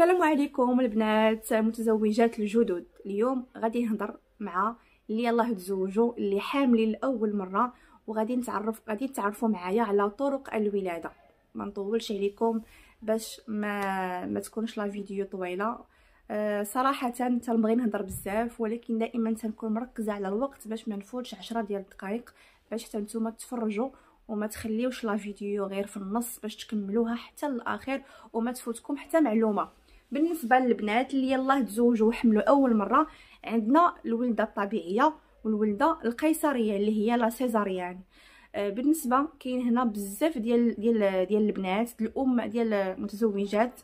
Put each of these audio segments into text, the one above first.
السلام عليكم البنات متزوجات الجدد اليوم غادي نهضر مع اللي يلاه تزوجوا اللي حاملين لاول مره وغادي نتعرف غادي تعرفوا معايا على طرق الولاده ما نطولش عليكم باش ما ما تكونش لا فيديو طويله أه صراحه تنبغي نهضر بزاف ولكن دائما تنكون مركزه على الوقت باش ما نفوتش 10 ديال الدقائق باش حتى نتوما تفرجوا وما تخليوش لا فيديو غير في النص باش تكملوها حتى الاخر وما تفوتكم حتى معلومه بالنسبه للبنات اللي يلاه تزوجوا وحملوا اول مره عندنا الولده الطبيعيه والولده القيصريه اللي هي لا سيزاريان آه، بالنسبه كاين هنا بزاف ديال ديال ديال البنات الام ديال المتزوجات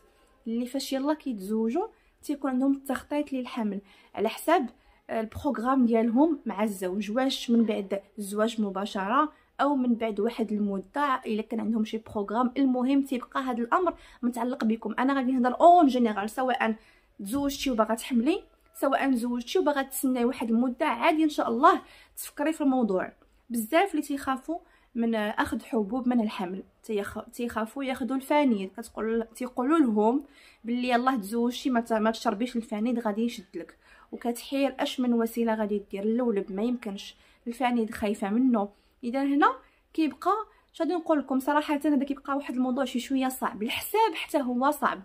اللي فاش يلا كيتزوجوا تيكون عندهم التخطيط للحمل على حساب آه، البروغرام ديالهم مع الزوج واش من بعد الزواج مباشره او من بعد واحد المده الا كان عندهم شي بروغرام المهم تيبقى هذا الامر متعلق بكم انا غادي نهضر اون جينيرال سواء تزوجتي وباغا تحملي سواء زوجتي وباغا تسناي واحد المده عادي ان شاء الله تفكري في الموضوع بزاف اللي تيخافوا من اخذ حبوب من الحمل تيخافوا ياخذوا الفانيد كتقول تيقولوا لهم باللي يلاه تزوجتي ما تشربيش الفانيد غادي يشدلك وكتحير اش من وسيله غادي دير الاول ما يمكنش الفانيد خايفه منه اذا هنا كيبقى اش غادي نقول لكم صراحه هذا كيبقى واحد الموضوع شي شويه صعب الحساب حتى هو صعب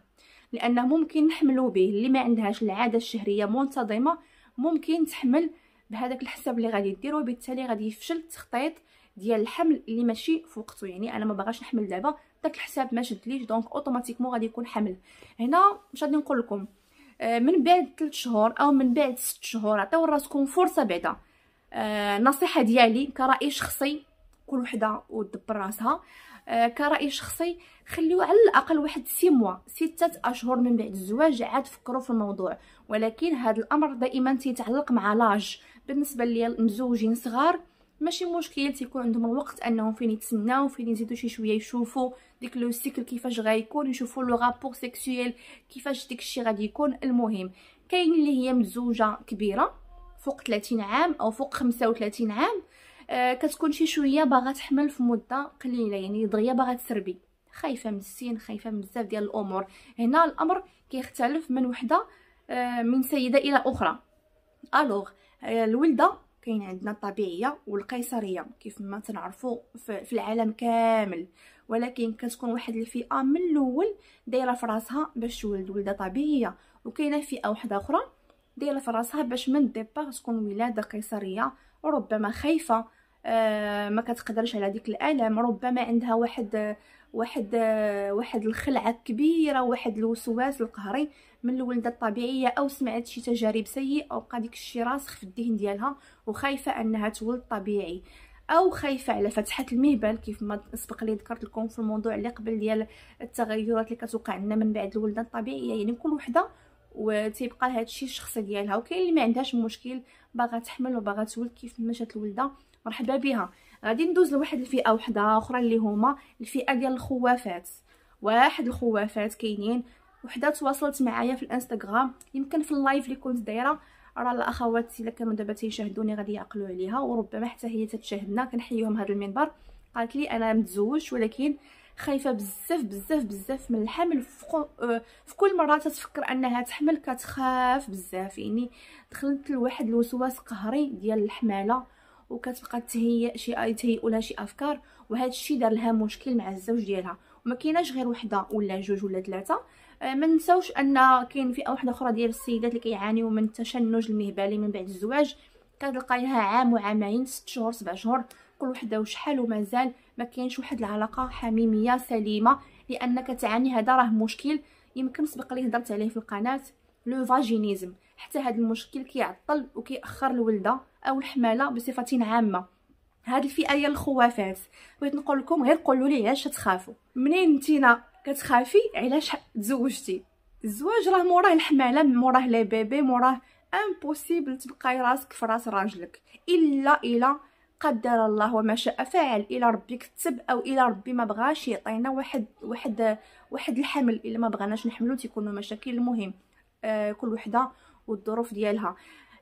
لانه ممكن نحملو به اللي ما عندهاش العاده الشهريه منتظمه ممكن تحمل بهذاك الحساب اللي غادي دير وبالتالي غادي يفشل التخطيط ديال الحمل اللي ماشي في وقته يعني انا ما باغاش نحمل دابا داك الحساب ما شدليش دونك اوتوماتيكمون غادي يكون حمل هنا مش غادي نقول لكم آه، من بعد 3 شهور او من بعد 6 شهور عطيو راسكم فرصه بعدا النصيحه آه، ديالي كراي شخصي كل وحده وتدبر راسها آه، كراي شخصي خليو على الاقل واحد سي موا ستة اشهر من بعد الزواج عاد فكروا في الموضوع ولكن هذا الامر دائما تيتعلق مع لاج بالنسبه للمزوجين صغار ماشي مشكل تيكون عندهم الوقت انهم فين يتسناو فين يزيدو شي شويه يشوفوا ديك لو سيكل كيفاش غيكون يشوفوا لو رابور سيكسييل كيفاش ديك الشيء غادي يكون المهم كاين اللي هي متزوجه كبيره فوق 30 عام او فوق 35 عام آه كتكون شي شويه باغا تحمل في مده قليله يعني دغيا باغا تسربي خايفه من السن خايفه من بزاف ديال الامور هنا الامر كيختلف من وحده آه من سيده الى اخرى الوغ آه، الولده كاين عندنا الطبيعيه والقيصريه كيف ما تنعرفوا في العالم كامل ولكن كتكون واحد الفئه من الاول دايره في راسها باش تولد ولده طبيعيه وكاينه فئه واحده اخرى دايره فراسها باش من ديبا تكون ولاده قيصريه وربما خايفه آه ما كتقدرش على ديك الالم ربما عندها واحد واحد واحد الخلعه كبيره واحد الوسواس القهري من الولده الطبيعيه او سمعت شي تجارب سيئه بقى ديك الشي راسخ في الذهن ديالها وخايفه انها تولد طبيعي او خايفه على فتحه المهبل كيف ما سبق لي ذكرت لكم في الموضوع اللي قبل ديال التغيرات اللي كتوقع لنا من بعد الولده الطبيعيه يعني كل وحده وتيبقى هادشي الشخصيه ديالها وكاين اللي ما عندهاش مشكل باغا تحمل وباغا تولد كيف ما جات الولده مرحبا بها غادي ندوز لواحد الفئه وحده اخرى اللي هما الفئه ديال الخوافات واحد الخوافات كاينين وحده تواصلت معايا في الانستغرام يمكن في اللايف اللي كنت دايره راه الاخوات الا كانوا دابا تيشاهدوني غادي يعقلوا عليها وربما حتى هي تتشاهدنا كنحييهم هذا المنبر قالت لي انا متزوج ولكن خايفه بزاف بزاف بزاف من الحمل آه، في كل مره تتفكر انها تحمل كتخاف بزاف يعني دخلت لواحد الوسواس قهري ديال الحماله وكتبقى تهيئ شي تي لها شي افكار وهذا الشيء دار لها مشكل مع الزوج ديالها وما كايناش غير وحده ولا جوج ولا ثلاثه آه، ما نساوش ان كاين فئه واحده اخرى ديال السيدات اللي كيعانيو من التشنج المهبلي من بعد الزواج كتلقايها عام وعامين ست شهور سبع شهور كل وحده وشحال ومازال ما كاينش واحد العلاقه حميميه سليمه لان تعاني هذا راه مشكل يمكن سبق لي هضرت عليه في القناه لو فاجينيزم حتى هذا المشكل كيعطل وكيأخر الولده او الحماله بصفه عامه هاد الفئه هي الخوافات بغيت نقول لكم غير قولوا لي علاش تخافوا منين نتينا كتخافي علاش تزوجتي الزواج راه موراه الحماله موراه لي بيبي موراه امبوسيبل تبقاي راسك في راس راجلك الا الا قدر الله وما شاء فعل الى ربي كتب او الى ربي ما بغاش يعطينا واحد واحد واحد الحمل الا ما بغناش نحملو تيكونوا مشاكل المهم آه كل وحده والظروف ديالها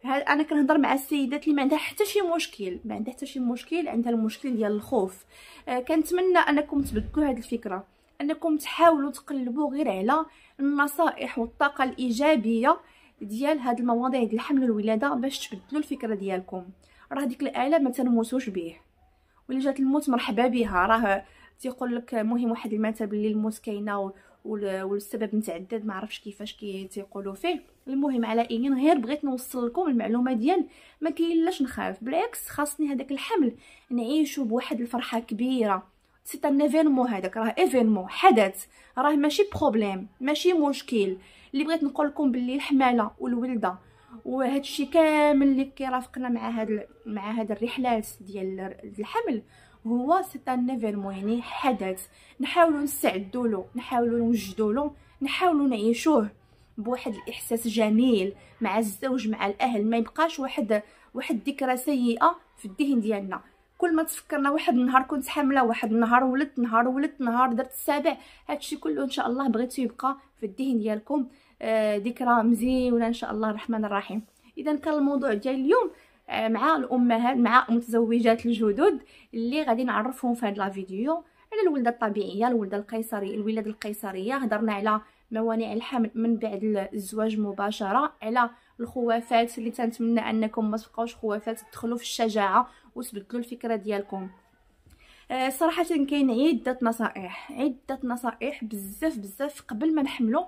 انا كنهضر مع السيدات اللي ما عندها حتى شي مشكل ما عندها حتى شي مشكل عندها المشكل ديال الخوف آه كنتمنى انكم تبدلوا هذه الفكره انكم تحاولوا تقلبوا غير على النصائح والطاقه الايجابيه ديال هاد المواضيع ديال الحمل والولاده باش تبدلوا الفكره ديالكم راه ديك الاله ما تنموتوش به ولا جات الموت مرحبا بها راه تيقول لك مهم واحد المثل بلي الموت كاينه والسبب متعدد ما عرفش كيفاش كي تيقولوا فيه المهم على اين غير بغيت نوصل لكم المعلومه ديال ما كاينلاش نخاف بالعكس خاصني هذاك الحمل نعيشه بواحد الفرحه كبيره سي ان ايفينمون هذاك راه ايفينمون حدث راه ماشي بروبليم ماشي مشكل اللي بغيت نقول لكم باللي الحماله والولده وهذا الشيء كامل اللي كيرافقنا مع هاد مع هاد الرحلات ديال الحمل هو سي ان يعني حدث نحاولوا نستعدوا له نحاولوا نوجدوا له نحاولوا نعيشوه بواحد الاحساس جميل مع الزوج مع الاهل ما يبقاش واحد واحد ذكرى سيئه في الذهن ديالنا كل ما تفكرنا واحد النهار كنت حامله واحد النهار ولدت نهار ولدت نهار درت السابع هادشي كله ان شاء الله بغيتو يبقى في الذهن ديالكم آه، ديك مزيونه ولا ان شاء الله الرحمن الرحيم اذا كان الموضوع ديال اليوم آه، مع الامهات مع متزوجات الجدد اللي غادي نعرفهم في هاد لا فيديو على الولاده الطبيعيه الولاده القيصريه الولاده القيصريه هضرنا على موانع الحمل من بعد الزواج مباشره على الخوافات اللي تنتمنى انكم ما تبقاوش خوافات تدخلوا في الشجاعه وتبدلوا الفكره ديالكم آه، صراحه كاين عده نصائح عده نصائح بزاف بزاف قبل ما نحملوا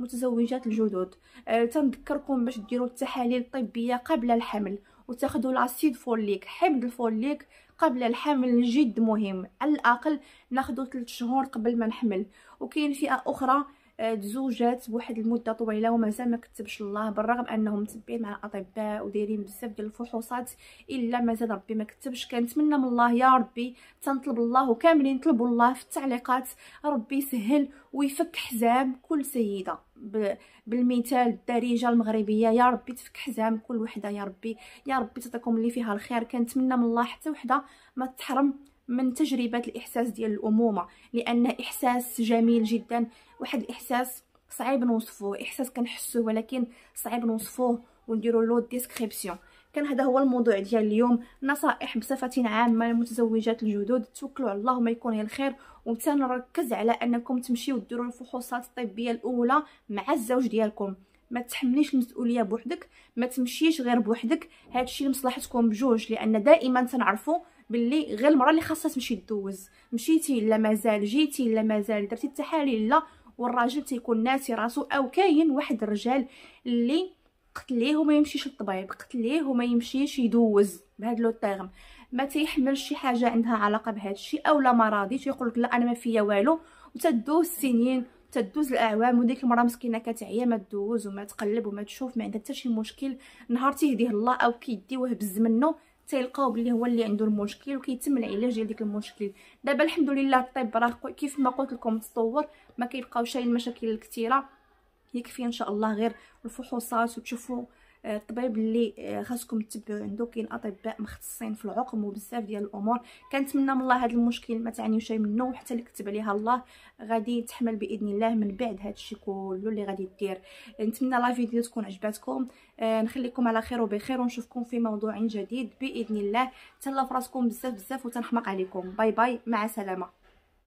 متزوجات الجدد آه، تنذكركم باش ديروا التحاليل الطبيه قبل الحمل وتاخذوا الاسيد فوليك حمض الفوليك قبل الحمل جد مهم على الاقل ناخذوا 3 شهور قبل ما نحمل وكاين فئه اخرى آه، تزوجات بواحد المده طويله ومازال ما كتبش الله بالرغم انهم متبعين مع الاطباء ودايرين بزاف ديال الفحوصات الا مازال ربي ما كتبش كنتمنى من الله يا ربي تنطلب الله وكاملين نطلبوا الله في التعليقات ربي يسهل ويفك حزام كل سيده بالمثال الدارجه المغربيه يا ربي تفك حزام كل وحده يا ربي يا ربي تعطيكم اللي فيها الخير كنتمنى من الله حتى وحده ما تحرم من تجربة الإحساس ديال الأمومة لأن إحساس جميل جدا واحد الإحساس صعيب نوصفوه إحساس كنحسوه ولكن صعيب نوصفوه ونديرو له ديسكريبسيون كان هذا هو الموضوع ديال اليوم نصائح بصفة عامة للمتزوجات الجدد توكلوا على الله ما يكون الخير وحتى ركز على انكم تمشيو ديروا الفحوصات الطبية الاولى مع الزوج ديالكم ما تحمليش المسؤوليه بوحدك ما تمشيش غير بوحدك هادشي لمصلحتكم بجوج لان دائما تنعرفوا باللي غير المره اللي خاصها تمشي دوز مشيتي لا مازال جيتي لا مازال درتي التحاليل لا والراجل تيكون ناسي راسو او كاين واحد الرجال اللي قتليه وما يمشيش للطبيب قتليه وما يمشيش يدوز بهاد لو تيرم ما تيحملش شي حاجه عندها علاقه بهذا الشيء اولا مرضي تيقول لك لا انا ما فيا والو وتدوز سنين تدوز الاعوام وديك المراه مسكينه كتعيا ما تدوز وما تقلب وما تشوف ما عندها حتى شي مشكل نهار تيهديه الله او كيديوه بز تيلقاو بلي هو اللي عنده المشكل وكيتم العلاج ديال ديك المشكل دابا الحمد لله الطب راه كيف ما قلت لكم تطور ما كيبقاوش المشاكل الكثيره يكفي ان شاء الله غير الفحوصات وتشوفوا الطبيب اللي آه، خاصكم تتبعوا عنده كاين اطباء مختصين في العقم وبزاف ديال الامور كنتمنى من الله هذا المشكل ما تعنيو شي منه وحتى اللي كتب عليها الله غادي تحمل باذن الله من بعد هذا الشيء كله اللي غادي دير نتمنى لا فيديو تكون عجبتكم آه، نخليكم على خير وبخير ونشوفكم في موضوع جديد باذن الله تهلاو فراسكم بزاف بزاف وتنحمق عليكم باي باي مع السلامه